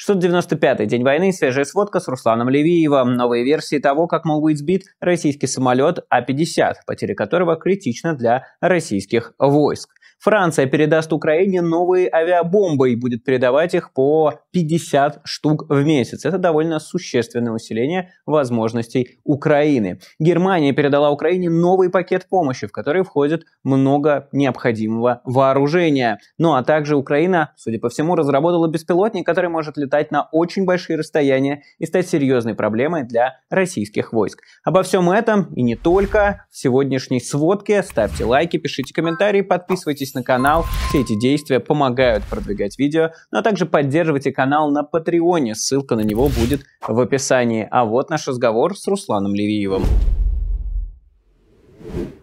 695-й день войны, свежая сводка с Русланом Левиевым. Новые версии того, как мог быть сбит российский самолет А-50, потери которого критичны для российских войск. Франция передаст Украине новые авиабомбы и будет передавать их по 50 штук в месяц. Это довольно существенное усиление возможностей Украины. Германия передала Украине новый пакет помощи, в который входит много необходимого вооружения. Ну а также Украина, судя по всему, разработала беспилотник, который может летать на очень большие расстояния и стать серьезной проблемой для российских войск. Обо всем этом и не только в сегодняшней сводке. Ставьте лайки, пишите комментарии, подписывайтесь подписывайтесь на канал. Все эти действия помогают продвигать видео, ну а также поддерживайте канал на Патреоне. Ссылка на него будет в описании. А вот наш разговор с Русланом Левиевым.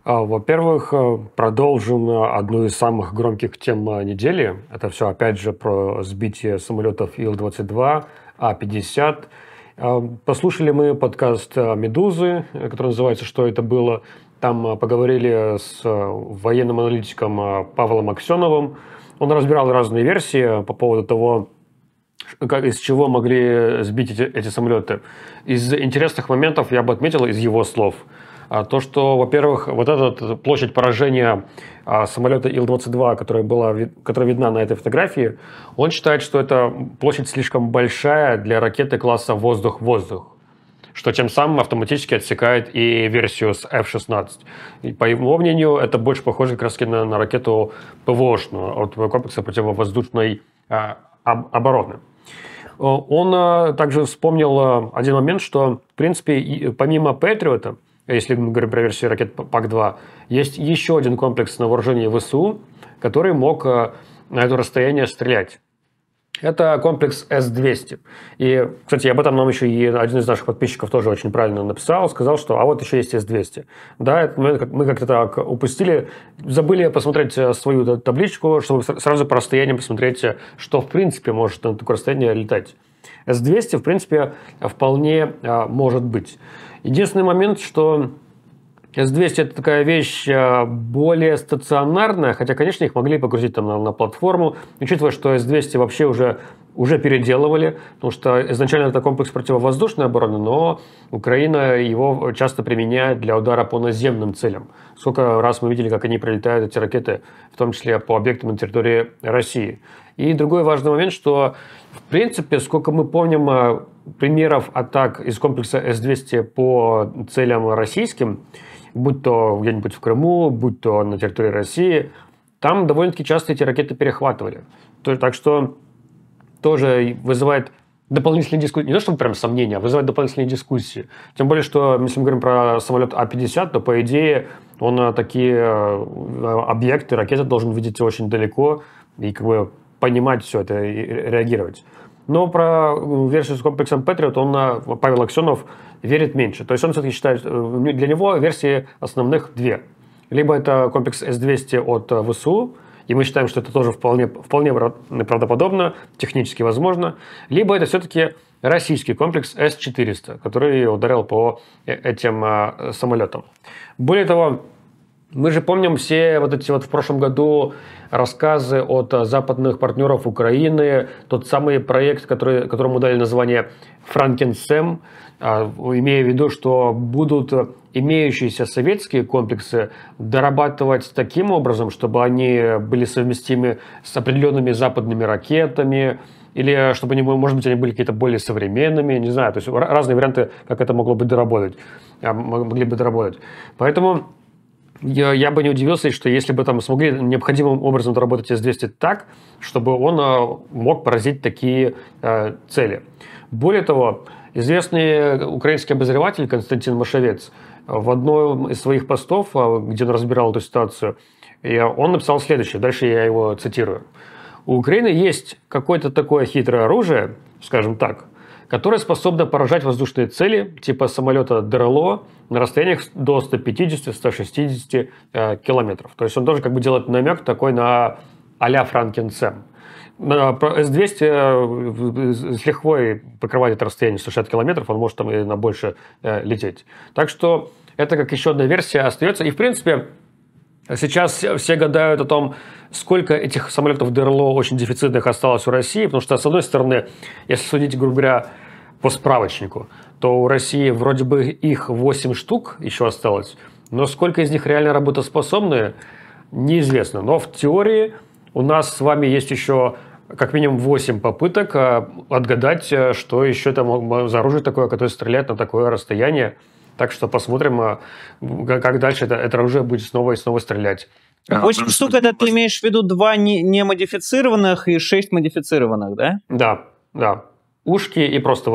А, во-первых, э, продолжим э, одну из самых громких тем э, недели. Это все, опять же, про сбитие самолетов Ил-22, А-50. Послушали мы подкаст «Медузы», который называется «Что это было?». Там э, поговорили с э, военным аналитиком э, Павлом Аксеновым. Он разбирал разные версии по поводу того, как, из чего могли сбить эти, эти самолеты. Из интересных моментов я бы отметил из его слов а, то, что, во-первых, вот эта площадь поражения а, самолета Ил-22, которая была которая видна на этой фотографии, он считает, что эта площадь слишком большая для ракеты класса воздух-воздух что тем самым автоматически отсекает и версию с F-16. по его мнению, это больше похоже как раз на, на ракету ПВОшную от э, комплекса противовоздушной а, э, обороны. Он э, также вспомнил э, один момент, что, в принципе, помимо Патриота, если мы говорим про версию ракет ПАК-2, есть еще один комплекс на вооружении ВСУ, который мог на это расстояние стрелять. Это комплекс S200. И, кстати, об этом нам еще и один из наших подписчиков тоже очень правильно написал, сказал, что а вот еще есть S200. Да, мы как-то так упустили, забыли посмотреть э, свою табличку, чтобы сразу по расстоянию посмотреть, что в принципе может на такое расстояние летать. S200, в принципе, вполне а, может быть. Единственный момент, что S200 это такая вещь э, более стационарная, хотя, конечно, их могли погрузить там на, на платформу, учитывая, что S200 вообще уже уже переделывали, потому что изначально это комплекс противовоздушной обороны, но Украина его часто применяет для удара по наземным целям. Сколько раз мы видели, как они прилетают, эти ракеты, в том числе по объектам на территории России. И другой важный момент, что, в принципе, сколько мы помним э, примеров атак из комплекса С-200 по целям российским, будь то где-нибудь в Крыму, будь то на территории России, там довольно-таки часто эти ракеты перехватывали. То, так что тоже вызывает дополнительные дискуссии. Не то, чтобы прям сомнения, а вызывает дополнительные дискуссии. Тем более, что если мы говорим про самолет А-50, то, по идее, он э, такие э, объекты, ракеты должен видеть очень далеко и как бы понимать все это и реагировать. Но про э, версию с комплексом Patriot он, Павел Аксенов, верит меньше. То есть он все-таки считает, э, для него версии основных две. Либо это комплекс S200 от э, ВСУ, и мы считаем, что это тоже вполне, вполне правдоподобно, технически возможно. Либо это все-таки российский комплекс С-400, который ударил по этим самолетам. Более того, мы же помним все вот эти вот в прошлом году рассказы от э, западных партнеров Украины, тот самый проект, который, которому дали название «Франкенсем», а, имея в виду, что будут имеющиеся советские комплексы дорабатывать таким образом, чтобы они были совместимы с определенными западными ракетами, или чтобы они, может быть, они были какие-то более современными, не знаю, то есть разные варианты, как это могло бы доработать, а, могли бы доработать. Поэтому я, я бы не удивился, что если бы там смогли необходимым образом доработать S200 так, чтобы он э, мог поразить такие э, цели. Более того, известный украинский обозреватель Константин Машевец в одном из своих постов, э, где он разбирал эту ситуацию, он написал следующее, дальше я его цитирую. У Украины есть какое-то такое хитрое оружие, скажем так, которая способна поражать воздушные цели типа самолета ДРЛО на расстояниях до 150-160 э, километров. То есть он тоже как бы делает намек такой на а-ля Франкенсем. С-200 с лихвой покрывает это расстояние 160 километров, он может там и на больше э, лететь. Так что это как еще одна версия остается. И, в принципе, Сейчас все гадают о том, сколько этих самолетов ДРЛО очень дефицитных осталось у России, потому что, с одной стороны, если судить, грубо говоря, по справочнику, то у России вроде бы их 8 штук еще осталось, но сколько из них реально работоспособные, неизвестно. Но в теории у нас с вами есть еще как минимум 8 попыток а, отгадать, э, что еще там за оружие такое, которое стреляет на такое расстояние. Так что посмотрим, а, как дальше это, это оружие будет снова и снова стрелять. А, восемь ну, штук, это ты имеешь в виду два не, не модифицированных и шесть модифицированных, да? Да, да ушки и просто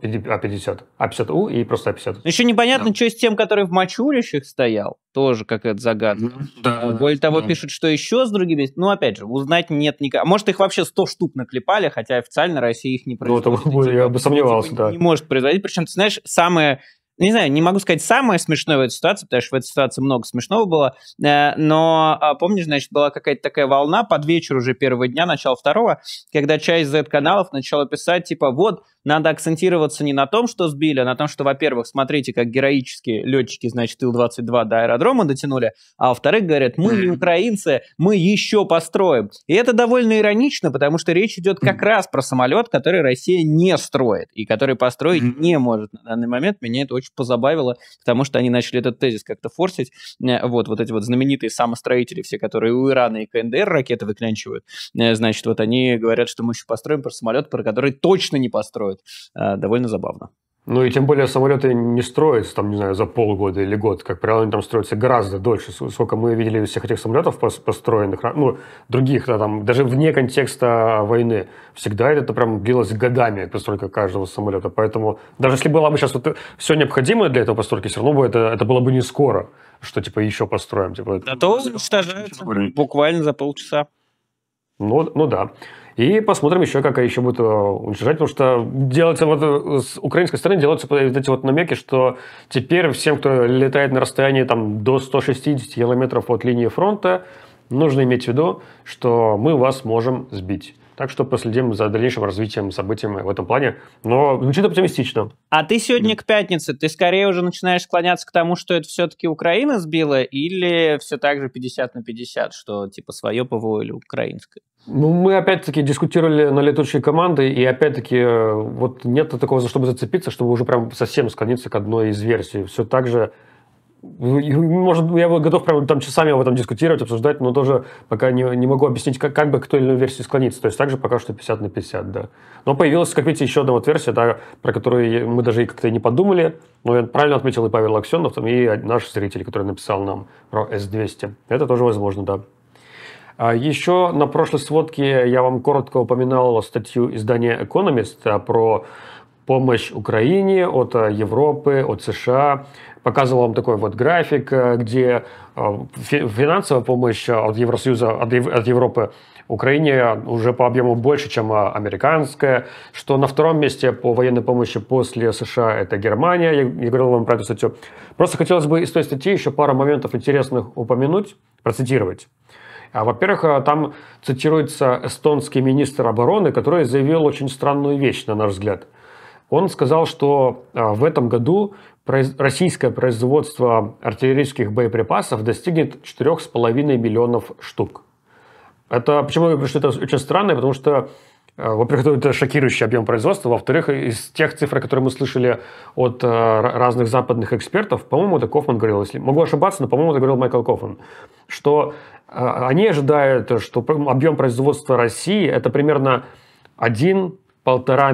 А50. А50У а и просто А50. Ну, еще непонятно, да. что с тем, который в мочулищах стоял. Тоже какая-то загадка. Ну, да, Более да, того, да. пишут, что еще с другими... Ну, опять же, узнать нет никак. А может, их вообще 100 штук наклепали, хотя официально Россия их не производит. Ну, это, я бы типа, сомневался, типа, да. Не может производить. Причем, ты знаешь, самое не знаю, не могу сказать самое смешное в этой ситуации, потому что в этой ситуации много смешного было, э, но а, помнишь, значит, была какая-то такая волна под вечер уже первого дня, начало второго, когда часть Z-каналов начала писать, типа, вот, надо акцентироваться не на том, что сбили, а на том, что, во-первых, смотрите, как героические летчики, значит, Ил-22 до аэродрома дотянули, а во-вторых, говорят, мы не украинцы, мы еще построим. И это довольно иронично, потому что речь идет как раз про самолет, который Россия не строит и который построить не может на данный момент. Меня это очень позабавило, потому что они начали этот тезис как-то форсить. Э, вот, вот эти вот знаменитые самостроители все, которые у Ирана и КНДР ракеты выклянчивают, э, значит, вот они говорят, что мы еще построим про самолет, про который точно не построим строят. Э, довольно забавно. Ну и тем более самолеты не строятся, там, не знаю, за полгода или год. Как правило, они там строятся гораздо дольше. Сколько мы видели всех этих самолетов построенных, ну, других, да, там, даже вне контекста войны, всегда это это прям длилось годами, постройка каждого самолета. Поэтому даже если было бы сейчас вот все необходимое для этого постройки, все равно бы это, это было бы не скоро, что, типа, еще построим. Типа, Да то уничтожаются буквально за полчаса. Ну, ну да. И посмотрим еще, как еще будет э, уничтожать, потому что делается вот э, с украинской стороны делаются вот эти вот намеки, что теперь всем, кто летает на расстоянии там, до 160 километров от линии фронта, нужно иметь в виду, что мы вас можем сбить. Так что последим за дальнейшим развитием событий в этом плане. Но звучит оптимистично. А ты сегодня к пятнице, ты скорее уже начинаешь склоняться к тому, что это все-таки Украина сбила, или все так же 50 на 50, что типа свое ПВО или украинское? Ну, мы опять-таки дискутировали на летучие команды, и опять-таки э, вот нет такого, за что зацепиться, чтобы уже прям совсем склониться к одной из версий. Все так же ну, может, я готов прям там часами об этом дискутировать, обсуждать, но тоже пока не, не могу объяснить, как, как бы к той или иной версии склониться. То есть также пока что 50 на 50, да. Но появилась, как видите, еще одна вот версия, да, про которую мы даже и как-то не подумали, но правильно отметил и Павел Аксенов, там, и наш зритель, который написал нам про S200. Это тоже возможно, да. А еще на прошлой сводке я вам коротко упоминал статью издания Economist про помощь Украине от э, Европы, от США. Показывал вам такой вот график, э, где э, финансовая помощь от Евросоюза, от Европы Украине уже по объему больше, чем американская, что на втором месте по военной помощи после США это Германия, я, я говорил вам про эту статью. Просто хотелось бы из той статьи еще пару моментов интересных упомянуть, процитировать. А, во-первых, э, там цитируется эстонский министр обороны, который заявил очень странную вещь, на наш взгляд. Он сказал, что э, в этом году российское производство артиллерийских боеприпасов достигнет 4,5 миллионов штук. Это почему я говорю, что это очень странно, потому что Э, во-первых, это шокирующий объем производства. Во-вторых, из тех цифр, которые мы слышали от э, разных западных экспертов, по-моему, это Кофман говорил, если могу ошибаться, но, по-моему, это говорил Майкл Кофман, что э, они ожидают, что объем производства России это примерно 1-1,5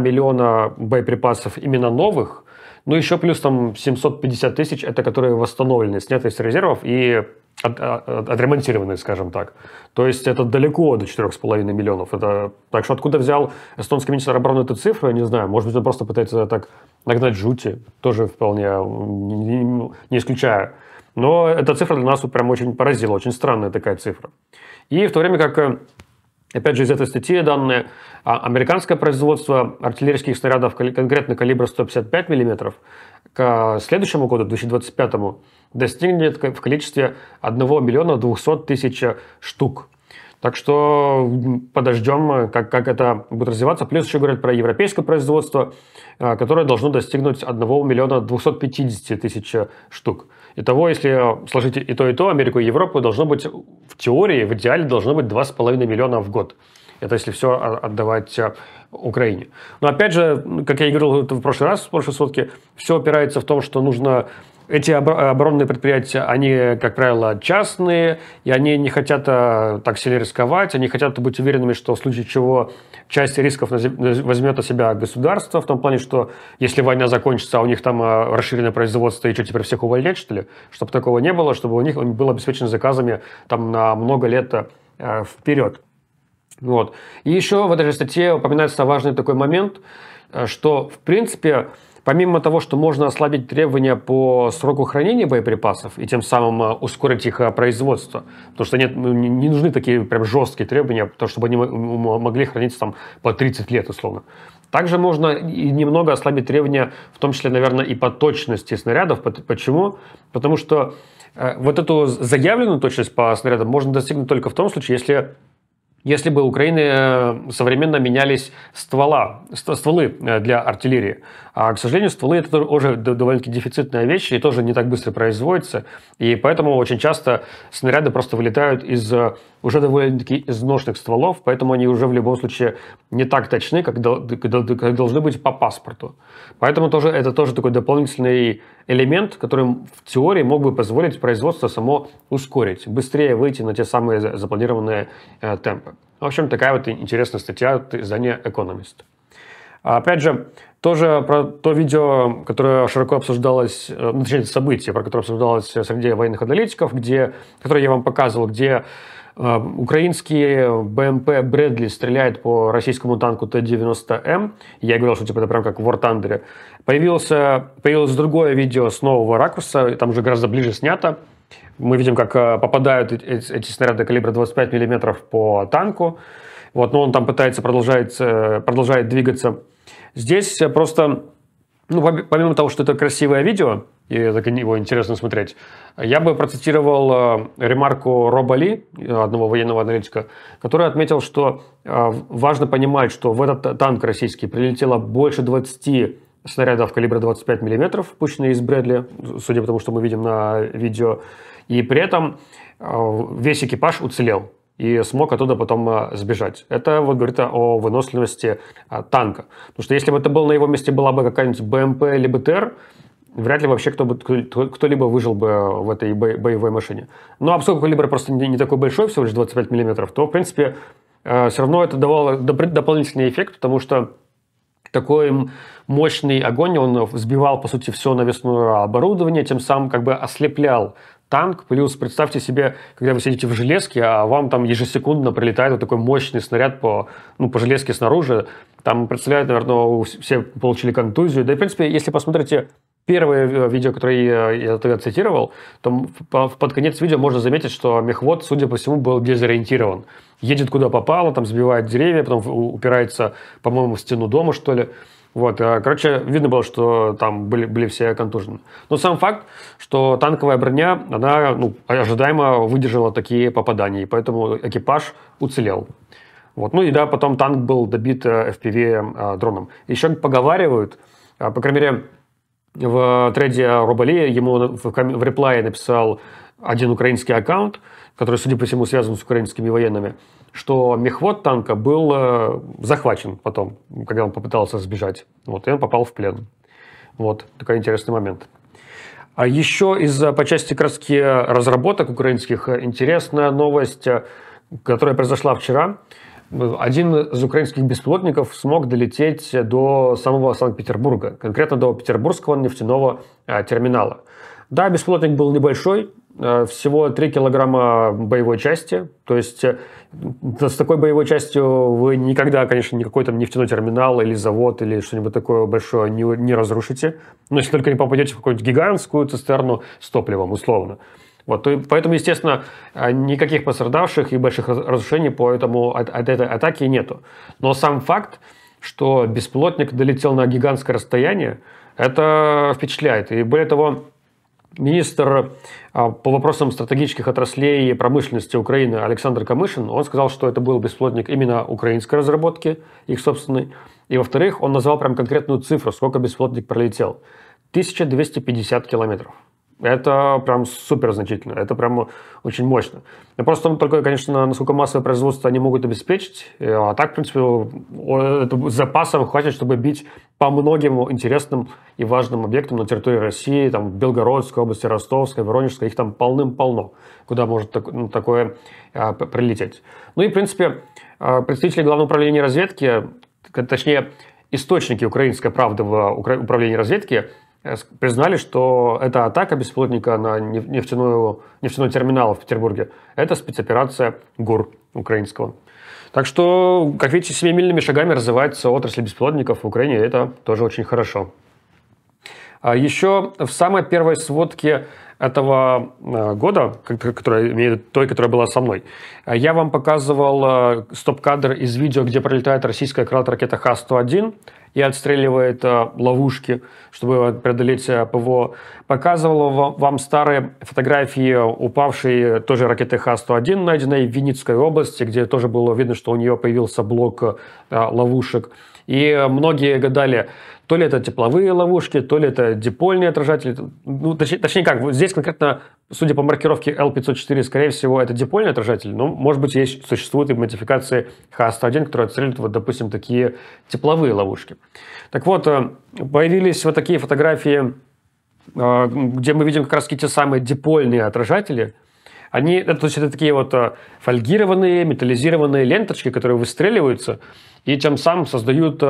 миллиона боеприпасов именно новых, ну, еще плюс там 750 тысяч, это которые восстановлены, сняты с резервов и от, а, от, отремонтированные, скажем так. То есть это далеко до 4,5 миллионов. Это... Так что откуда взял эстонский министр обороны эту цифру, я не знаю. Может быть, он просто пытается так нагнать жути, тоже вполне не, не исключая. Но эта цифра для нас прям очень поразила, очень странная такая цифра. И в то время как э, Опять же, из этой статьи данные а, американское производство артиллерийских снарядов конкретно калибра 155 мм к э, следующему году, 2025, достигнет в количестве 1 миллиона 200 тысяч штук. Так что подождем, как, как это будет развиваться. Плюс еще говорят про европейское производство, э, которое должно достигнуть 1 миллиона 250 тысяч штук. Итого, если сложить и то, и то, Америку и Европу, должно быть, в теории, в идеале должно быть 2,5 миллиона в год. Это если все отдавать э, Украине. Но опять же, ну, как я и говорил в прошлый раз, в прошлой сутки, все опирается в том, что нужно эти оборонные предприятия, они, как правило, частные, и они не хотят э, так сильно рисковать, они хотят быть уверенными, что в случае чего часть рисков возьмет на себя государство, в том плане, что если война закончится, а у них там э, расширенное производство, и что, теперь всех увольнять, что ли? Чтобы такого не было, чтобы у них был обеспечен заказами там на много лет э, вперед. Вот. И еще в этой же статье упоминается важный такой момент, что, в принципе, Помимо того, что можно ослабить требования по сроку хранения боеприпасов и тем самым э, ускорить их э, производство, потому что нет, ну, не нужны такие прям жесткие требования, а потому чтобы они могли храниться там по 30 лет условно. Также можно и немного ослабить требования, в том числе, наверное, и по точности снарядов. Почему? Потому что э, вот эту заявленную точность по снарядам можно достигнуть только в том случае, если если бы Украины современно менялись ствола, стволы для артиллерии. А, к сожалению, стволы – это уже довольно-таки дефицитная вещь и тоже не так быстро производится. И поэтому очень часто снаряды просто вылетают из э, уже довольно-таки изношенных стволов, поэтому они уже в любом случае не так точны, как, как должны быть по паспорту. Поэтому тоже, это тоже такой дополнительный элемент, который в теории мог бы позволить производство само ускорить, быстрее выйти на те самые запланированные э, темпы. В общем, такая вот интересная статья от издания «Экономист». А опять же, тоже про то видео, которое широко обсуждалось, э, ну, точнее, событие, про которое обсуждалось среди военных аналитиков, где, которое я вам показывал, где э, украинские БМП Брэдли стреляет по российскому танку Т-90М. Я говорил, что типа это прям как в War Thunder. Появился, появилось другое видео с нового ракурса, там уже гораздо ближе снято. Мы видим, как э, попадают эти снаряды калибра 25 мм по танку. Вот, но он там пытается продолжать, э, продолжает двигаться Здесь э, просто, ну, помимо того, что это красивое видео, и его интересно смотреть, я бы процитировал э, ремарку Роба Ли, э, одного военного аналитика, который отметил, что важно понимать, что в этот танк российский прилетело больше 20 снарядов калибра 25 мм, пущенные из Брэдли, судя по тому, что мы видим на видео. И при этом весь экипаж уцелел и смог оттуда потом а, сбежать. Это вот говорит о выносливости а, танка. Потому что если бы это был на его месте была бы какая-нибудь БМП или БТР, вряд ли вообще кто бы, кто-либо выжил бы в этой боевой машине. Но а поскольку калибр просто не, не такой большой, всего лишь 25 мм, то, в принципе, а, все равно это давало дополнительный эффект, потому что такой мощный огонь, он сбивал, по сути, все навесное оборудование, тем самым как бы ослеплял танк, плюс представьте себе, когда вы сидите в железке, а вам там ежесекундно прилетает вот такой мощный снаряд по, ну, по железке снаружи, там представляет, наверное, все получили контузию. Да и, в принципе, если посмотрите первое э, видео, которое я тогда цитировал, то под конец видео можно заметить, что мехвод, судя по всему, был дезориентирован. Едет куда попало, там сбивает деревья, потом упирается, по-моему, в стену дома, что ли. Вот, э, короче, видно было, что там были, были все контужены. Но сам факт, что танковая броня, она ну, ожидаемо выдержала такие попадания, и поэтому экипаж уцелел. Вот. Ну и да, потом танк был добит FPV э, э, дроном. Еще поговаривают, по крайней мере, в треде Роболи ему в, в реплае написал один украинский аккаунт, который, судя по всему, связан с украинскими военными, что мехвод танка был э, захвачен потом, когда он попытался сбежать. Вот, и он попал в плен. Вот, такой интересный момент. А еще из э, по части краски разработок украинских э, интересная новость, которая произошла вчера. Один из украинских беспилотников смог долететь до самого Санкт-Петербурга, конкретно до Петербургского нефтяного терминала. Да, беспилотник был небольшой, Э, всего 3 килограмма боевой части. То есть э, с такой боевой частью вы никогда, конечно, никакой там нефтяной терминал или завод или что-нибудь такое большое не, не разрушите. Но если только не попадете в какую-нибудь гигантскую цистерну с топливом, условно. Вот, поэтому, естественно, э, никаких пострадавших и больших разрушений по этому, от, от этой атаки нету. Но сам факт, что беспилотник долетел на гигантское расстояние, это впечатляет. И более того, Министр а, по вопросам стратегических отраслей и промышленности Украины Александр Камышин, он сказал, что это был бесплотник именно украинской разработки, их собственной. И, во-вторых, он назвал прям конкретную цифру, сколько бесплотник пролетел. 1250 километров. Это прям супер значительно, это прям очень мощно. Но просто только, конечно, насколько массовое производство они могут обеспечить, э, а так, в принципе, запасом хватит, чтобы бить по многим интересным и важным объектам на территории России, там, Белгородской области, Ростовской, Воронежской, их там полным-полно, куда может ну, такое а, прилететь. Ну и, в принципе, а, представители Главного управления разведки, точнее, источники украинской правды в э, управлении разведки – Э, признали, что эта атака беспилотника на нефтяную, нефтяной терминал в Петербурге – это спецоперация ГУР украинского. Так что, как видите, семимильными шагами развивается отрасль беспилотников в Украине, и это тоже очень хорошо. А еще в самой первой сводке этого э, года, которая имеет той, которая была со мной, я вам показывал э, стоп-кадр из видео, где пролетает российская крылатая ракета Х-101 и отстреливает э, ловушки, чтобы преодолеть э, ПВО. Показывал вам старые фотографии упавшей тоже ракеты Х-101, найденной в Винницкой области, где тоже было видно, что у нее появился блок э, ловушек. И многие гадали, то ли это тепловые ловушки, то ли это дипольные отражатели. Ну, точнее, точнее как, вот здесь конкретно, судя по маркировке L504, скорее всего, это дипольный отражатель. Но, может быть, есть, существуют и модификации H101, которые отстреливают, вот, допустим, такие тепловые ловушки. Так вот, э, появились вот такие фотографии, э, где мы видим как раз те самые дипольные отражатели – они, это есть это такие вот э, фольгированные, металлизированные ленточки, которые выстреливаются и тем самым создают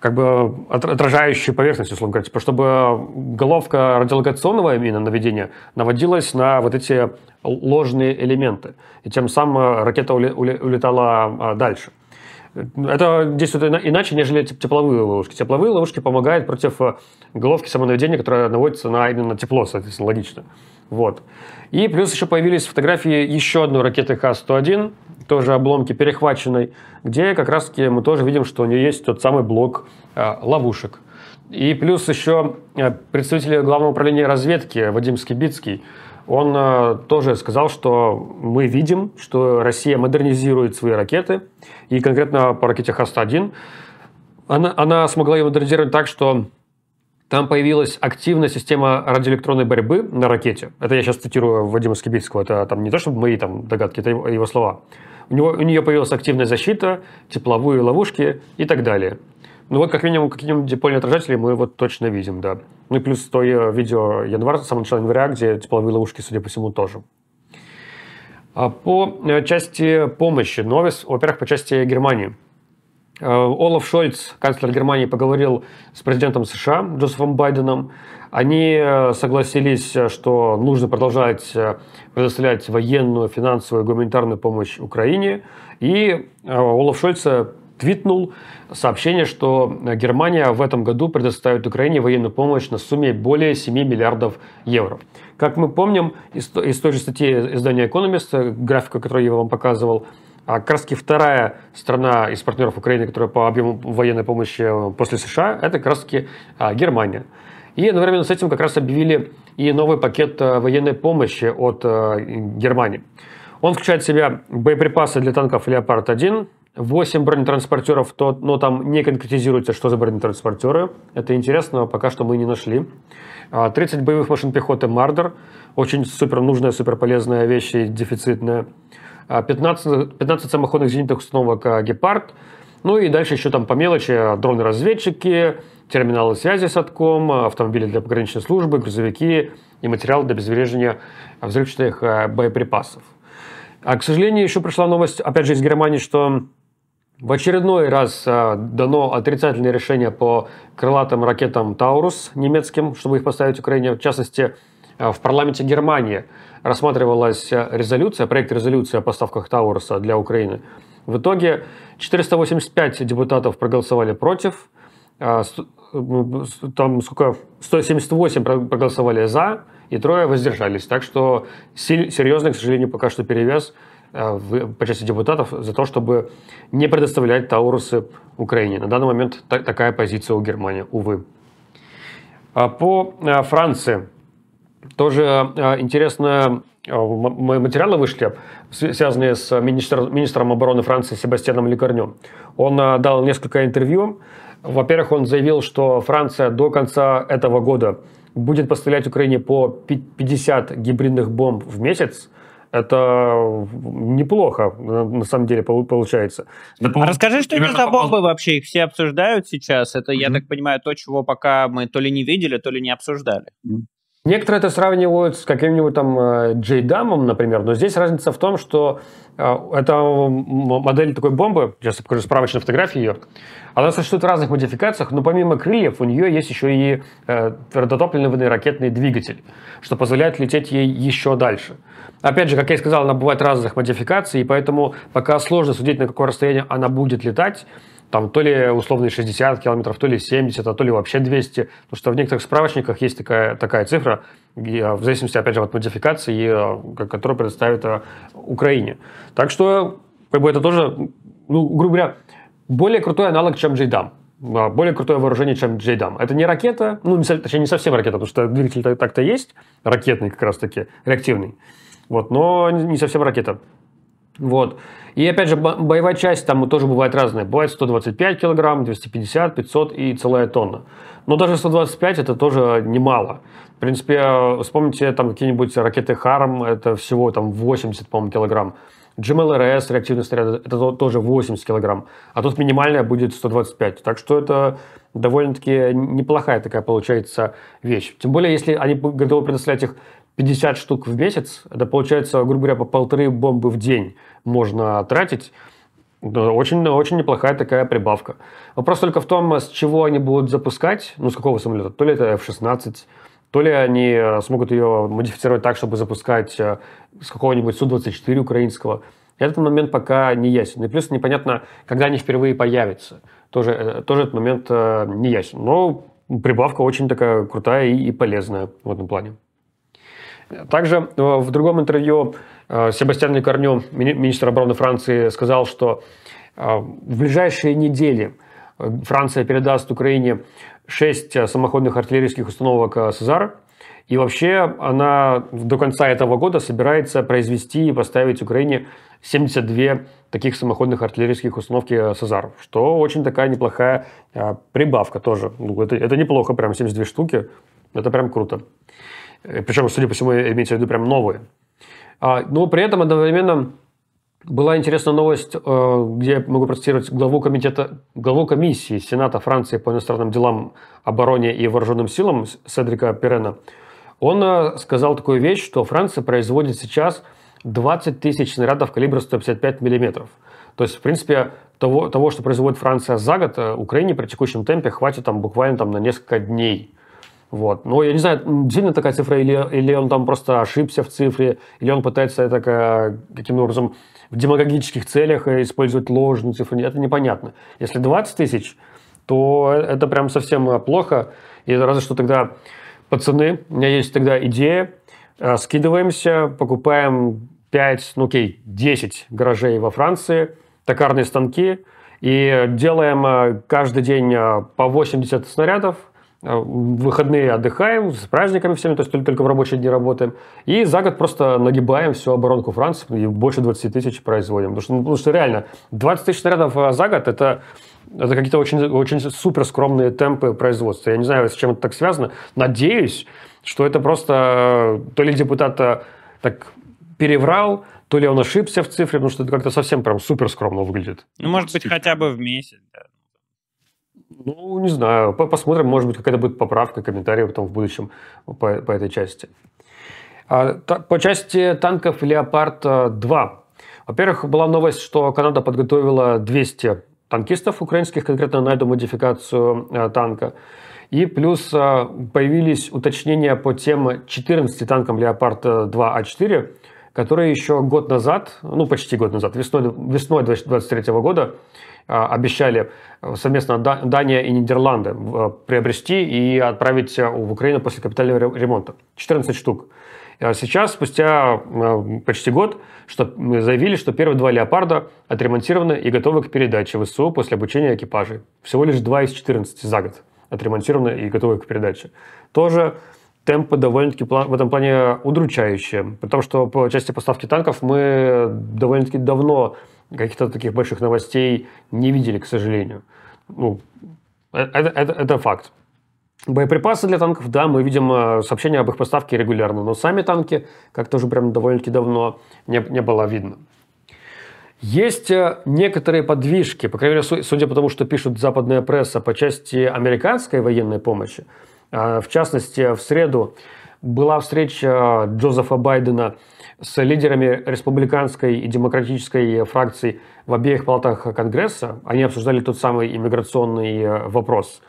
как бы отражающие поверхность, условно говоря, типа, чтобы головка радиолокационного именно наведения наводилась на вот эти ложные элементы. И тем самым ракета улетала а, дальше. Это действует иначе, нежели тепловые ловушки. Тепловые ловушки помогают против э, головки самонаведения, которая наводится на именно тепло, соответственно, логично. Вот. И плюс еще появились фотографии еще одной ракеты Х-101, тоже обломки перехваченной, где как раз-таки мы тоже видим, что у нее есть тот самый блок а, ловушек. И плюс еще а, представитель Главного управления разведки Вадим Скибицкий, он а, тоже сказал, что мы видим, что Россия модернизирует свои ракеты, и конкретно по ракете Хаст-1 она, она смогла ее модернизировать так, что там появилась активная система радиоэлектронной борьбы на ракете. Это я сейчас цитирую Вадима Скибицкого. Это там не то, чтобы мои там догадки, это его слова у, него, у нее появилась активная защита, тепловые ловушки и так далее. Ну вот, как минимум, какие-нибудь дипольные отражатели мы вот точно видим, да. Ну и плюс то э, видео январь, самого начала января, где тепловые ловушки, судя по всему, тоже. А по э, части помощи, новость, во-первых, по части Германии. Э, Олаф Шольц, канцлер Германии, поговорил с президентом США Джозефом Байденом они э, согласились, э, что нужно продолжать э, предоставлять военную, финансовую, гуманитарную помощь Украине. И Олаф Шольц твитнул сообщение, что Германия в этом году предоставит Украине военную помощь на сумме более 7 миллиардов евро. Как мы помним из, из той же статьи издания Economist, графика, которую я вам показывал, а как раз вторая страна из партнеров Украины, которая по объему военной помощи после США, это Краски Германия. И одновременно с этим как раз объявили и новый пакет э, военной помощи от э, Германии. Он включает в себя боеприпасы для танков «Леопард-1», 8 бронетранспортеров, то, но там не конкретизируется, что за бронетранспортеры. Это интересно, пока что мы не нашли. 30 а, боевых машин пехоты «Мардер». Очень супер нужная, супер полезная вещь и дефицитная. 15, а, 15 самоходных зенитных установок э, «Гепард». Ну и дальше еще там по мелочи дроны-разведчики, терминалы связи с отком, э, автомобили для пограничной службы, грузовики и материалы для обезвреживания взрывчатых э, боеприпасов. А, к сожалению, еще пришла новость, опять же, из Германии, что в очередной раз э, дано отрицательное решение по крылатым ракетам «Таурус» немецким, чтобы их поставить в Украине. В частности, в парламенте Германии рассматривалась резолюция, проект резолюции о поставках «Тауруса» для Украины. В итоге 485 депутатов проголосовали против, там сколько, 178 проголосовали за, и трое воздержались. Так что серьезный, к сожалению, пока что перевес э, по части депутатов за то, чтобы не предоставлять Таурусы Украине. На данный момент такая позиция у Германии, увы. А по э, Франции тоже э, интересно материалы вышли, связанные с министром обороны Франции Себастьяном Лекарнем. Он дал несколько интервью, во-первых, он заявил, что Франция до конца этого года будет поставлять Украине по 50 гибридных бомб в месяц. Это неплохо, на самом деле, получается. Да, а расскажи, что это за бомбы пол... вообще? Их все обсуждают сейчас. Это, mm-hmm. я так понимаю, то, чего пока мы то ли не видели, то ли не обсуждали. Некоторые это сравнивают с каким-нибудь там Джейдамом, э, например, но здесь разница в том, что э, это модель такой бомбы, сейчас я покажу справочную фотографию ее, она существует в разных модификациях, но помимо крыльев у нее есть еще и э, твердотопливный ракетный двигатель, что позволяет лететь ей еще дальше. Опять же, как я и сказал, она бывает разных модификаций, и поэтому пока сложно судить, на какое расстояние она будет летать, там то ли условные 60 километров, то ли 70, а то ли вообще 200. Потому что в некоторых справочниках есть такая, такая цифра, а, в зависимости, опять же, от модификации, а, которую предоставит а, Украине. Так что, как бы это тоже, ну, грубо говоря, более крутой аналог, чем JDAM более крутое вооружение, чем JDAM. Это не ракета, ну, не, точнее, не совсем ракета, потому что двигатель так-то есть, ракетный как раз-таки, реактивный. Вот, но не совсем ракета. Вот. И опять же, боевая часть там тоже бывает разная. Бывает 125 килограмм, 250, 500 и целая тонна. Но даже 125 это тоже немало. В принципе, э, вспомните там какие-нибудь ракеты Харм, это всего там 80, по-моему, килограмм. GMLRS, реактивный снаряд, это тоже 80 килограмм. А тут минимальная будет 125. Так что это довольно-таки неплохая такая получается вещь. Тем более, если они готовы предоставлять их 50 штук в месяц, это получается, грубо говоря, по полторы бомбы в день можно тратить. Очень, очень неплохая такая прибавка. Вопрос только в том, с чего они будут запускать, ну, с какого самолета. То ли это F-16, то ли они э, смогут ее модифицировать так, чтобы запускать э, с какого-нибудь Су-24 украинского. Этот момент пока не ясен. И плюс непонятно, когда они впервые появятся. Тоже, э, тоже этот момент не ясен. Но прибавка очень такая крутая и, и полезная в этом плане. Также э, в другом интервью э, Себастьян Лекарню, министр обороны Франции, сказал, что э, в ближайшие недели Франция передаст Украине 6 самоходных артиллерийских установок «Сезар», и вообще она до конца этого года собирается произвести и поставить Украине 72 таких самоходных артиллерийских установки «Сазар», что очень такая неплохая прибавка тоже. Ну, это, это неплохо, прям 72 штуки, это прям круто. Э, Причем, судя по всему, имеется в виду прям новые. А, но при этом одновременно была интересная новость, э, где я могу процитировать главу, комитета, главу комиссии Сената Франции по иностранным делам, обороне и вооруженным силам Седрика Перена. Он э, сказал такую вещь, что Франция производит сейчас 20 тысяч снарядов калибра 155 миллиметров. То есть, в принципе, того, того, что производит Франция за год, Украине при текущем темпе хватит там, буквально там, на несколько дней. Вот. Но я не знаю, сильно такая цифра, или, или он там просто ошибся в цифре, или он пытается это каким-то образом в демагогических целях э, использовать ложную цифру. Это непонятно. Если 20 тысяч, то это прям совсем э, плохо. И разве что тогда, пацаны, у меня есть тогда идея, э, скидываемся, покупаем 5, ну окей, 10 гаражей во Франции, токарные станки, и делаем каждый день по 80 снарядов, Э, выходные отдыхаем, с праздниками всеми, то есть только, только в рабочие дни работаем. И за год просто нагибаем всю оборонку Франции и больше 20 тысяч производим. Потому что, ну, потому что реально, 20 тысяч снарядов э, за год – это это какие-то очень, очень супер скромные темпы производства. Я не знаю, с чем это так связано. Надеюсь, что это просто э, то ли депутат так переврал, то ли он ошибся в цифре, потому что это как-то совсем прям супер скромно выглядит. Ну, может быть, хотя бы в месяц. Да. Ну, не знаю. Посмотрим, может быть, какая-то будет поправка, комментарии потом в будущем по, по этой части. А, по части танков «Леопард-2». А, Во-первых, была новость, что Канада подготовила 200 танкистов украинских конкретно на эту модификацию а, танка. И плюс появились уточнения по тем 14 танкам «Леопард-2А4», которые еще год назад, ну почти год назад, весной, весной 2023 года, а, обещали э, совместно Дания и Нидерланды э, приобрести и отправить э, в Украину после капитального ремонта. 14 штук. А, сейчас, спустя почти год, что заявили, что первые два «Леопарда» отремонтированы и готовы к передаче в СУ после обучения экипажей. Всего лишь два из 14 за год отремонтированы и готовы к передаче. Тоже темпы довольно-таки в этом плане удручающие, потому что по части поставки танков мы довольно-таки давно каких-то таких больших новостей не видели, к сожалению. Ну, э, э, это, это, это факт. Боеприпасы для танков, да, мы видим э, сообщения об их поставке регулярно, но сами танки как-то уже прям довольно-таки давно не, не было видно. Есть некоторые подвижки, по крайней мере, судя по тому, что пишут западная пресса по части американской военной помощи. В частности, в среду была встреча Джозефа Байдена с лидерами республиканской и демократической фракций в обеих палатах Конгресса. Они обсуждали тот самый иммиграционный э, вопрос.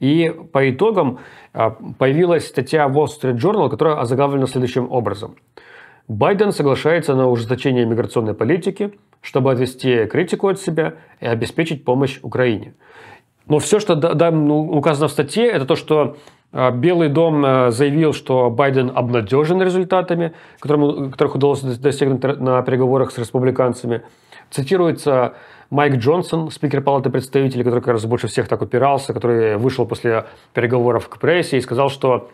И по итогам э, появилась статья Wall Street Journal, которая озаглавлена следующим образом. Байден соглашается на ужесточение миграционной политики, чтобы отвести критику от себя и обеспечить помощь Украине. Но все, что ну, указано в статье, это то, что а, Белый дом э, заявил, что Байден обнадежен результатами, которых удалось достигнуть на переговорах с республиканцами. Цитируется Майк Джонсон, спикер Палаты представителей, который как раз больше всех так упирался, который вышел после переговоров к прессе и сказал, что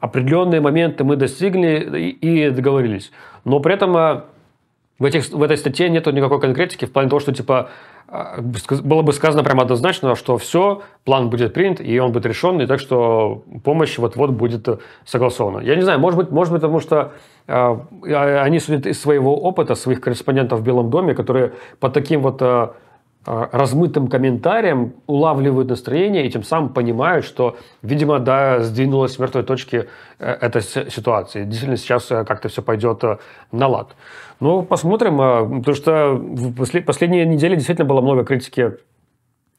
определенные моменты мы достигли и договорились. Но при этом э, в, этих, в этой статье нет никакой конкретики в плане того, что типа было бы сказано прямо однозначно, что все, план будет принят, и он будет решен, и так что помощь вот-вот будет согласована. Я не знаю, может быть, может быть потому что э, а, они судят из своего опыта, своих корреспондентов в Белом доме, которые по таким вот э, Э, размытым комментариям улавливают настроение и тем самым понимают, что, видимо, да, сдвинулась с мертвой точки э, эта ситуация. Действительно, сейчас э, как-то все пойдет на лад. Ну, посмотрим, потому что в последние недели действительно было много критики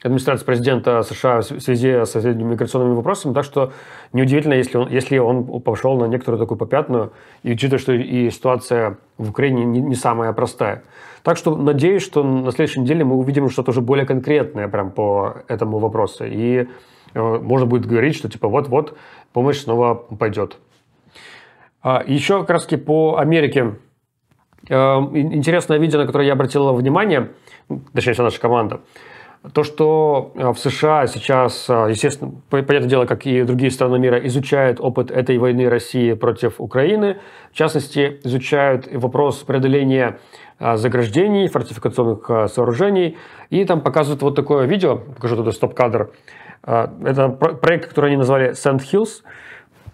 администрации президента США в связи с этими миграционными вопросами, так что неудивительно, если он, если он пошел на некоторую такую попятную, и учитывая, что и ситуация в Украине не, не самая простая. Так что надеюсь, что на следующей неделе мы увидим что-то уже более конкретное прям по этому вопросу. И э, можно будет говорить, что типа вот-вот помощь снова пойдет. А, еще как раз по Америке. Э, интересное видео, на которое я обратила внимание, точнее, вся наша команда – то, что э, в США сейчас, э, естественно, понятное дело, как и другие страны мира, изучают опыт этой войны России против Украины, в частности, изучают вопрос преодоления э, заграждений, фортификационных сооружений, и там показывают вот такое видео, покажу туда стоп-кадр, это проект, который они назвали Sand Hills,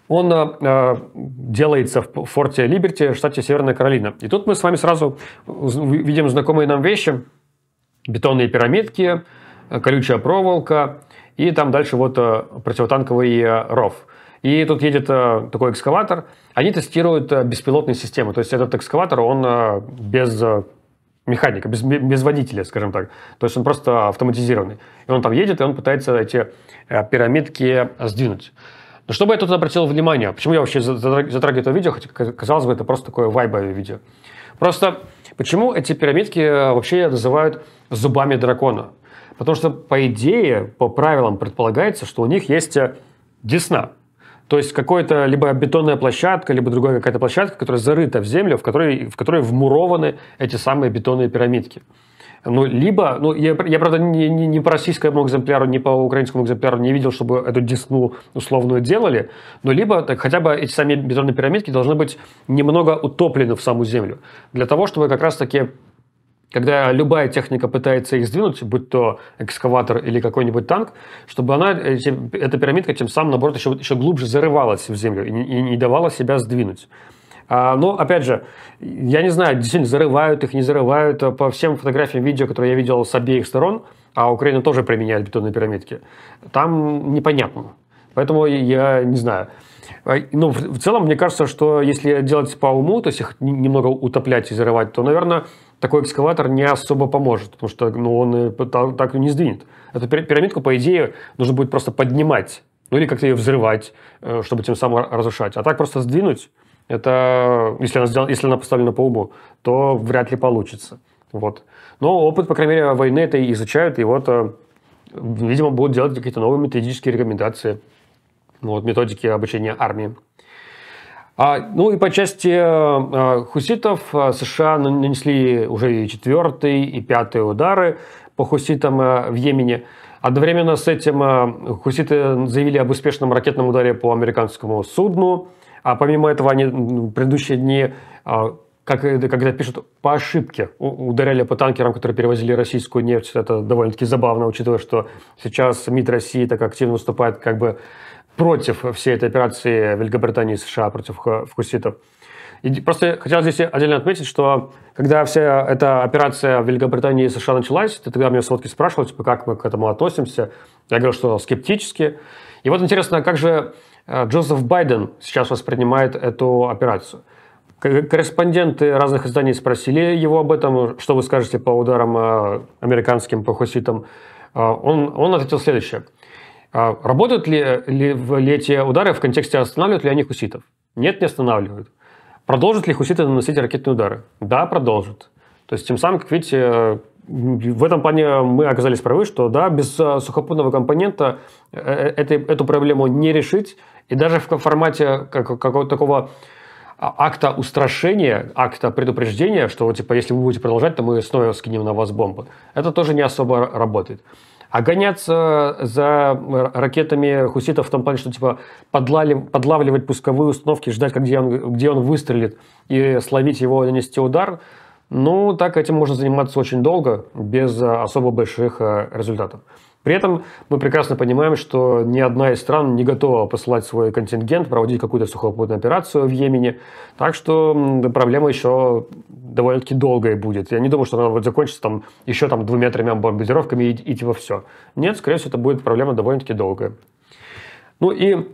он э, делается в форте Либерти, штате Северная Каролина. И тут мы с вами сразу видим знакомые нам вещи. Бетонные пирамидки, Э, колючая проволока, и там дальше вот э, противотанковый э, ров. И тут едет такой экскаватор, они тестируют беспилотные системы. То есть этот экскаватор, он без механика, без, без водителя, скажем так. То есть он просто автоматизированный. И он там едет, и он пытается эти пирамидки сдвинуть. Но чтобы я тут обратил внимание, почему я вообще затрагиваю это видео, хотя, казалось бы, это просто такое вайбовое видео. Просто почему эти пирамидки вообще называют зубами дракона? Потому что, по идее, по правилам предполагается, что у них есть э, десна. То есть какая-то либо бетонная площадка, либо другая какая-то площадка, которая зарыта в землю, в которой, в которой вмурованы эти самые бетонные пирамидки. Ну, либо, ну, я, я правда, не, не, не по российскому экземпляру, не по украинскому экземпляру не видел, чтобы эту десну условную делали, но либо так, хотя бы эти сами бетонные пирамидки должны быть немного утоплены в саму землю, для того, чтобы как раз-таки когда любая техника пытается их сдвинуть, будь то экскаватор или какой-нибудь танк, чтобы она, э, эта пирамидка тем самым, наоборот, еще, еще глубже зарывалась в землю и, и не давала себя сдвинуть. А, но, опять же, я не знаю, действительно, зарывают их, не зарывают. А, по всем фотографиям, видео, которые я видел с обеих сторон, а Украина тоже применяет бетонные пирамидки, там непонятно. Поэтому я не знаю. Ну, в целом, мне кажется, что если делать по уму, то есть их немного утоплять и зарывать, то, наверное, такой экскаватор не особо поможет, потому что ну, он так не сдвинет. Эту пирамидку, по идее, нужно будет просто поднимать, ну или как-то ее взрывать, э, чтобы тем самым разрушать. А так просто сдвинуть, это, если она, сделана, если она поставлена по уму, то вряд ли получится. Вот. Но опыт, по крайней мере, войны это изучают, и вот, э, видимо, будут делать какие-то новые методические рекомендации, вот, методики обучения армии. А, Ну и по части э, э, хуситов э, США нанесли уже и четвертый, и пятый удары по хуситам в Йемене. Одновременно с этим хуситы заявили об успешном ракетном ударе по американскому судну. А помимо этого они в предыдущие дни, как, когда пишут, по ошибке ударяли по танкерам, которые перевозили российскую нефть. Это довольно-таки забавно, учитывая, что сейчас МИД России так активно выступает как бы против всей этой операции Великобритании и США против хуситов. И просто хотел здесь отдельно отметить, что когда вся эта операция в Великобритании и США началась, ты тогда меня в сводке спрашивал, типа, как мы к этому относимся. Я говорил, что скептически. И вот интересно, как же э, Джозеф Байден сейчас воспринимает эту операцию? Корреспонденты разных изданий спросили его об этом, что вы скажете по ударам э, американским, по хуситам. Э, он, он ответил следующее – а работают ли, ли, ли эти удары в контексте, останавливают ли они хуситов? Нет, не останавливают. Продолжат ли хуситы наносить ракетные удары? Да, продолжат. То есть, тем самым, как видите, в этом плане мы оказались правы, что да, без э, сухопутного компонента э, э, эту проблему не решить. И даже в формате какого-то такого а, акта устрашения, акта предупреждения, что типа если вы будете продолжать, то мы снова скинем на вас бомбу, Это тоже не особо работает. А гоняться за ракетами хуситов в том плане, что типа подлавливать пусковые установки, ждать, где он, где он выстрелит, и словить его, нанести удар, ну, так этим можно заниматься очень долго, без а, особо больших а, результатов. При этом мы прекрасно понимаем, что ни одна из стран не готова посылать свой контингент, проводить какую-то сухопутную операцию в Йемене. Так что проблема еще довольно-таки долгая будет. Я не думаю, что она вот закончится там еще там двумя-тремя бомбардировками и, и типа все. Нет, скорее всего, это будет проблема довольно-таки долгая. Ну и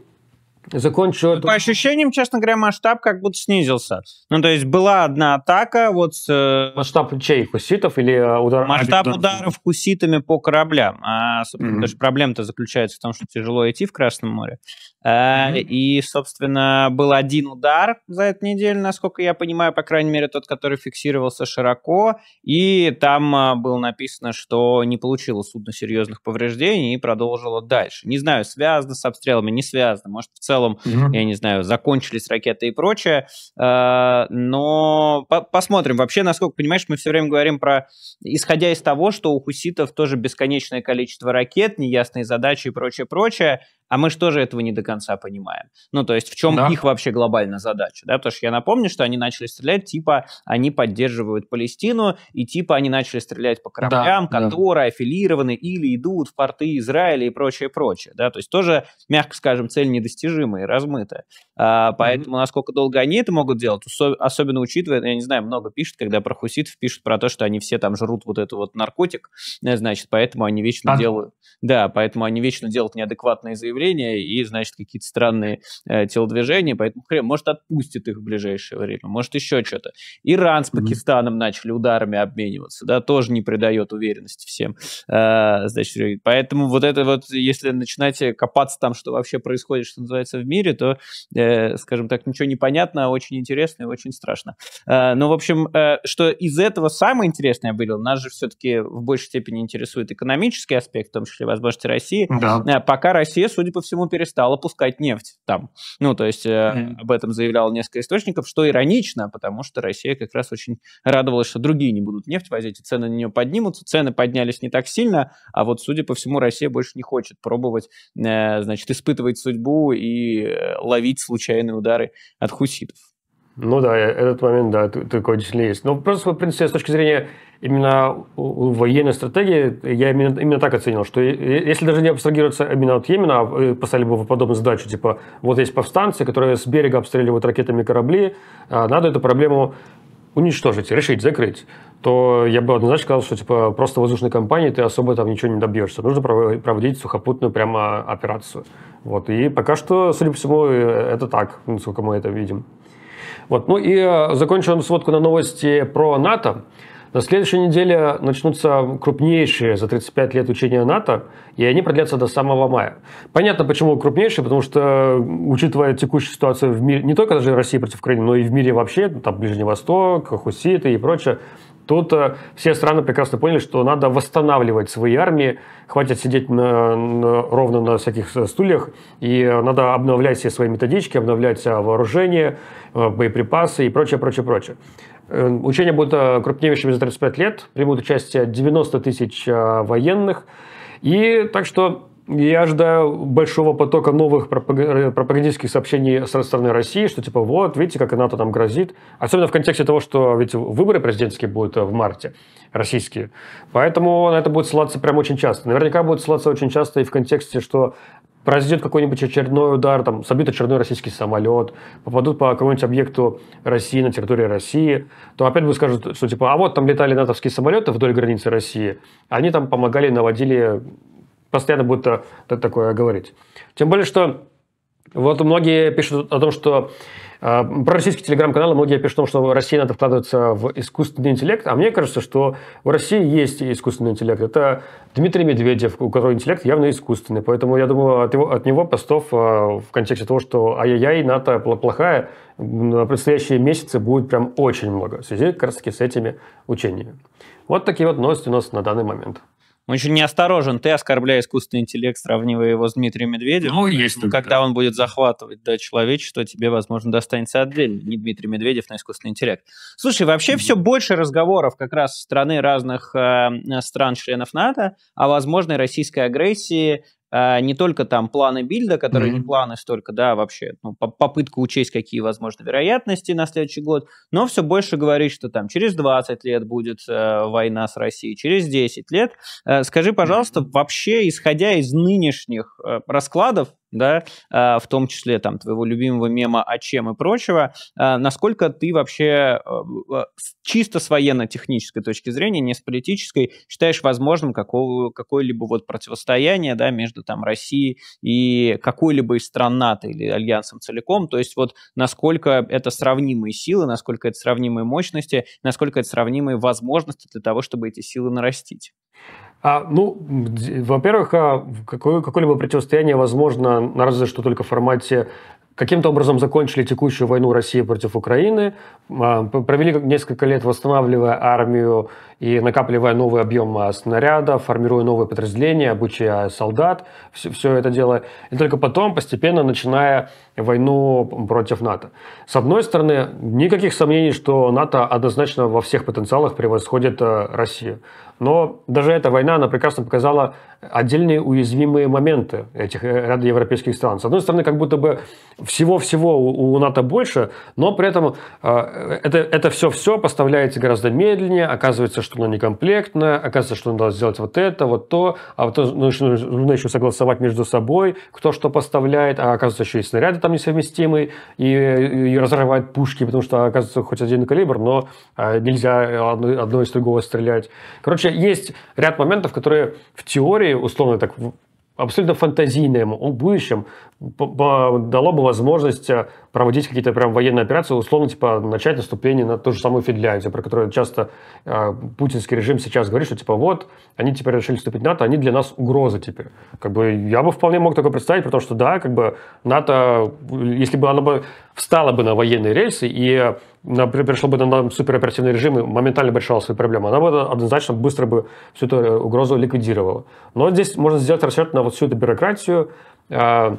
закончу... Ну, по ощущениям, честно говоря, масштаб как будто снизился. Ну, то есть была одна атака вот с... Э, масштаб чей? Хуситов или э, удар... Масштаб ударов хуситами по кораблям. А, собственно, mm-hmm. проблема-то заключается в том, что тяжело идти в Красном море. Э, и, собственно, был один удар за эту неделю, насколько я понимаю, по крайней мере, тот, который фиксировался широко. И там а, было написано, что не получило судно серьезных повреждений и продолжило дальше. Не знаю, связано с обстрелами, не связано. Может, в целом, mm я не знаю, закончились ракеты и прочее. Э, но посмотрим. Вообще, насколько понимаешь, мы все время говорим про... Исходя из того, что у хуситов тоже бесконечное количество ракет, неясные задачи и прочее-прочее, а мы же тоже этого не до конца понимаем. Ну, то есть в чем да. их вообще глобальная задача, да, потому что я напомню, что они начали стрелять, типа они поддерживают Палестину, и типа они начали стрелять по кораблям, да, которые да. аффилированы или идут в порты Израиля и прочее, прочее, да, то есть тоже, мягко скажем, цель недостижимая и размытая. А, поэтому mm-hmm. насколько долго они это могут делать, особенно учитывая, я не знаю, много пишет, когда про хуситов пишут про то, что они все там жрут вот этот вот наркотик, э, значит, поэтому они вечно а... делают, да, поэтому они вечно делают неадекватные заявления, давление и, значит, какие-то странные э, телодвижения, поэтому хрен, может, отпустит их в ближайшее время, может, еще что-то. Иран с Пакистаном mm-hmm. начали ударами обмениваться, да, тоже не придает уверенности всем. Э, значит, поэтому вот это вот, если начинаете э, копаться там, что вообще происходит, что называется, в мире, то, э, скажем так, ничего не понятно, а очень интересно и очень страшно. Э, ну, в общем, э, что из этого самое интересное было, нас же все-таки в большей степени интересует экономический аспект, в том числе возможности России. Да. Э, пока Россия, судя судя по всему, перестала пускать нефть там. Ну, то есть э, mm-hmm. об этом заявляло несколько источников, что иронично, потому что Россия как раз очень радовалась, что другие не будут нефть возить, и цены на нее поднимутся. Цены поднялись не так сильно, а вот, судя по всему, Россия больше не хочет пробовать, э, значит, испытывать судьбу и э, ловить случайные удары от хуситов. Ну да, этот момент, да, такой действительно есть. Но ну, просто, в принципе, с точки зрения именно военной стратегии, я именно, именно так оценил, что если даже не абстрагироваться именно от Йемена, а э, поставили бы подобную задачу, типа, вот есть повстанцы, которые с берега обстреливают ракетами корабли, а надо эту проблему уничтожить, решить, закрыть, то я бы однозначно сказал, что типа просто воздушной кампании ты особо там ничего не добьешься. Нужно проводить сухопутную прямо операцию. Вот. И пока что, судя по всему, э, это так, насколько мы это видим. Вот. Ну и э, закончу сводку на новости про НАТО. На следующей неделе начнутся крупнейшие за 35 лет учения НАТО, и они продлятся до самого мая. Понятно, почему крупнейшие, потому что, учитывая текущую ситуацию в мире, не только даже России против Украины, но и в мире вообще, ну, там Ближний Восток, Хуситы и прочее, тут э, все страны прекрасно поняли, что надо восстанавливать свои армии, хватит сидеть на, на, ровно на всяких стульях, и надо обновлять все свои методички, обновлять вооружение, э, боеприпасы и прочее, прочее, прочее. Э, Учения будут э, крупнейшими за 35 лет, примут участие 90 тысяч военных, и так что я ожидаю большого потока новых э, пропагандистских сообщений со стороны России, что типа вот, видите, как и НАТО там грозит. Особенно в контексте того, что ведь выборы президентские будут э, в марте, российские. Поэтому на это будет ссылаться прям очень часто. Наверняка будет ссылаться очень часто и в контексте, что произойдет какой-нибудь очередной удар, там, собьют очередной российский самолет, попадут по какому-нибудь объекту России на территории России, то опять бы скажут, что типа, а вот там летали натовские самолеты вдоль границы России, они там помогали, наводили постоянно будет э, такое говорить. Тем более, что вот многие пишут о том, что э, про российские телеграм-каналы многие пишут о том, что в России надо вкладываться в искусственный интеллект, а мне кажется, что в России есть искусственный интеллект. Это Дмитрий Медведев, у которого интеллект явно искусственный, поэтому я думаю, от, его, от него постов э, в контексте того, что ай-яй-яй, НАТО плохая, на предстоящие месяцы будет прям очень много в связи как раз таки с этими учениями. Вот такие вот новости у нас на данный момент. Он еще неосторожен. Ты оскорбляя искусственный интеллект, сравнивая его с Дмитрием Медведевым. Ну, есть ну, Когда такое. он будет захватывать да, человечество, тебе, возможно, достанется отдельно. Не Дмитрий Медведев, но искусственный интеллект. Слушай, вообще mm-hmm. все больше разговоров как раз страны разных э, стран-членов НАТО о возможной российской агрессии а, не только там планы бильда, которые mm-hmm. не планы столько, да, а вообще, ну, попытка учесть, какие возможны вероятности на следующий год, но все больше говорить, что там через 20 лет будет э, война с Россией, через 10 лет. Э, скажи, пожалуйста, mm-hmm. вообще, исходя из нынешних э, раскладов, да, а, в том числе там твоего любимого мема о «А чем?» и прочего, а, насколько ты вообще чисто с военно-технической точки зрения, не с политической, считаешь возможным какого, какое-либо вот противостояние, да, между там Россией и какой-либо из стран НАТО или альянсом целиком, то есть вот насколько это сравнимые силы, насколько это сравнимые мощности, насколько это сравнимые возможности для того, чтобы эти силы нарастить? А, ну, во-первых, а, какое-либо противостояние возможно, разве что только в формате каким-то образом закончили текущую войну России против Украины, а, провели несколько лет, восстанавливая армию и накапливая новый объем а, снаряда, формируя новые подразделения, обучая солдат, все, все это дело. И только потом, постепенно начиная войну против НАТО. С одной стороны, никаких сомнений, что НАТО однозначно во всех потенциалах превосходит э, Россию. Но даже эта война, она прекрасно показала отдельные уязвимые моменты этих э, ряда европейских стран. С одной стороны, как будто бы всего-всего у, у НАТО больше, но при этом э, это, это все-все поставляется гораздо медленнее, оказывается, что что оно некомплектно, оказывается, что надо сделать вот это, вот то, а вот нужно, нужно еще согласовать между собой, кто что поставляет, а оказывается, еще и снаряды там несовместимы, и, и разрывают пушки, потому что, оказывается, хоть один калибр, но а, нельзя одно, одно из другого стрелять. Короче, есть ряд моментов, которые в теории, условно так, абсолютно фантазийном о будущем дало бы возможность э, проводить какие-то прям военные операции, условно, типа, начать наступление на ту же самую Финляндию, про которую часто э, путинский режим сейчас говорит, что, типа, вот, они теперь решили вступить в НАТО, они для нас угроза теперь. Как бы я бы вполне мог такое представить, потому что, да, как бы НАТО, если бы оно бы встало бы на военные рельсы и э, пришло бы на супероперативный режим и моментально бы решала свои проблемы, она бы однозначно быстро бы всю эту э, угрозу ликвидировала. Но здесь можно сделать расчет на вот всю эту бюрократию, э,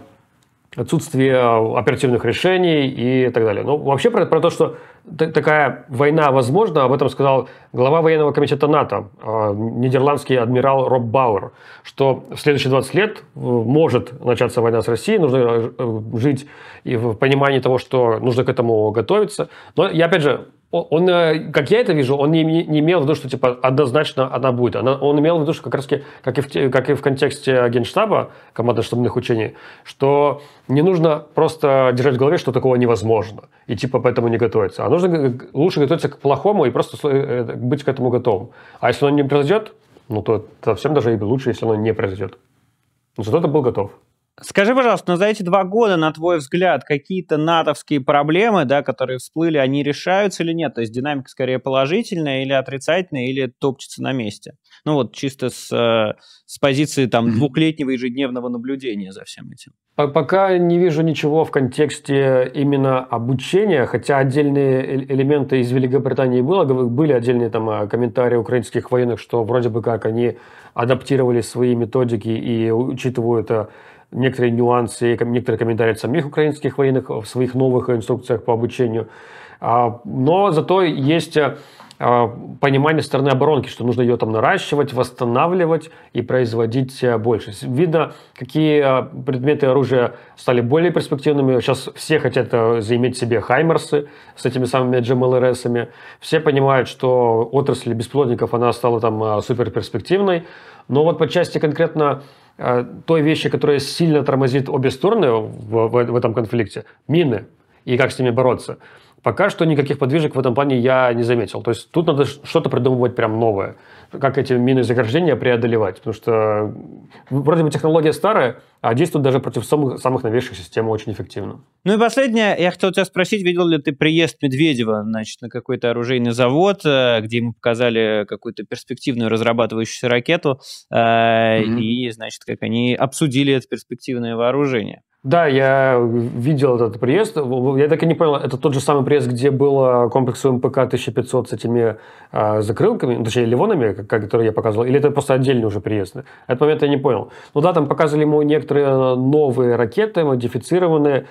отсутствие оперативных решений и так далее. Но вообще про, про то, что такая война возможна, об этом сказал глава военного комитета НАТО, а, нидерландский адмирал Роб Бауэр, что в следующие 20 лет э, может начаться война с Россией, нужно э, э, жить и в понимании того, что нужно к этому готовиться. Но я, опять же, он, как я это вижу, он не, не имел в виду, что типа однозначно она будет. Она, он имел в виду, что как раз как и в, как и в контексте генштаба командно-штабных учений, что не нужно просто держать в голове, что такого невозможно, и типа поэтому не готовиться. Оно нужно лучше готовиться к плохому и просто э, э, быть к этому готовым. А если оно не произойдет, ну то совсем даже и лучше, если оно не произойдет. Но зато ты был готов. Скажи, пожалуйста, но ну, за эти два года, на твой взгляд, какие-то натовские проблемы, да, которые всплыли, они решаются или нет? То есть динамика скорее положительная или отрицательная, или топчется на месте? Ну вот чисто с, э, с позиции там двухлетнего ежедневного наблюдения за всем этим. Пока не вижу ничего в контексте именно обучения, хотя отдельные э, элементы из Великобритании было, были отдельные там э, комментарии украинских военных, что вроде бы как они адаптировали свои методики и учитывают это некоторые нюансы, некоторые комментарии от самих украинских военных в своих новых инструкциях по обучению. А, но зато есть э, а, понимание стороны оборонки, что нужно ее там наращивать, восстанавливать и производить э, больше. Видно, какие э, предметы оружия стали более перспективными. Сейчас все хотят э, заиметь себе хаймерсы с этими самыми GMLRS-ами. Эм все понимают, что отрасль бесплодников, она стала там супер перспективной. Но вот по части конкретно той вещи, которая сильно тормозит обе стороны в, в, в этом конфликте, мины и как с ними бороться – Пока что никаких подвижек в этом плане я не заметил. То есть тут надо что-то придумывать прям новое. Как эти мины заграждения преодолевать. Потому что вроде бы технология старая, а действует даже против самых, самых новейших систем очень эффективно. Ну и последнее. Я хотел тебя спросить, видел ли ты приезд Медведева значит, на какой-то оружейный завод, э, где ему показали какую-то перспективную разрабатывающуюся ракету, mm-hmm. и, значит, как они обсудили это перспективное вооружение. Да, я видел этот приезд. Я так и не понял, это тот же самый приезд, где был комплекс МПК 1500 с этими э, закрылками, ну, точнее, ливонами, которые я показывал, или это просто отдельный уже приезд? Этот момент я не понял. Ну да, там показывали ему некоторые а, новые ракеты, модифицированные,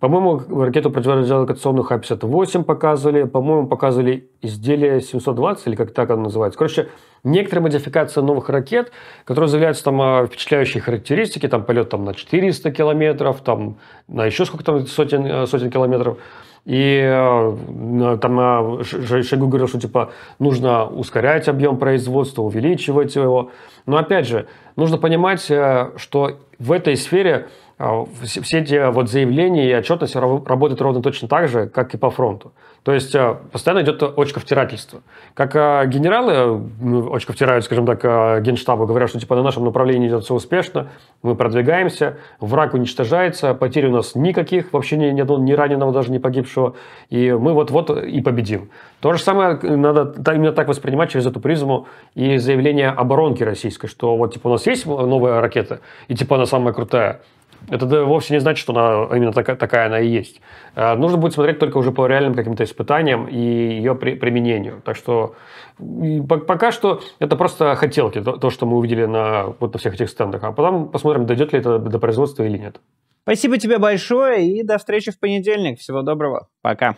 по-моему, ракету противорадиолокационную Х-58 показывали, по-моему, показывали изделие 720, или как так оно называется. Короче, некоторые модификации новых ракет, которые заявляются там о впечатляющей характеристики, там полет там, на 400 километров, там, на еще сколько там сотен, э, сотен километров. И э, э, там Шойгу говорил, что типа нужно ускорять объем производства, увеличивать его. Но опять же, нужно понимать, что в этой сфере а все эти вот заявления и отчетность работают ровно точно так же, как и по фронту. То есть э, постоянно идет очковтирательство. Как э, генералы ну, очковтирают, скажем так, э, генштабу, говорят, что типа на нашем направлении идет все успешно, мы продвигаемся, враг уничтожается, потерь у нас никаких, вообще ни, ни, ни раненого, даже не погибшего, и мы вот-вот и победим. То же самое надо именно так воспринимать через эту призму и заявление оборонки российской, что вот типа у нас есть новая ракета, и типа она самая крутая, это вовсе не значит, что она именно такая, такая она и есть. А, нужно будет смотреть только уже по реальным каким-то испытаниям и ее при, применению. Так что пока что это просто хотелки, то, что мы увидели на, вот на всех этих стендах. А потом посмотрим, дойдет ли это до производства или нет. Спасибо тебе большое и до встречи в понедельник. Всего доброго. Пока.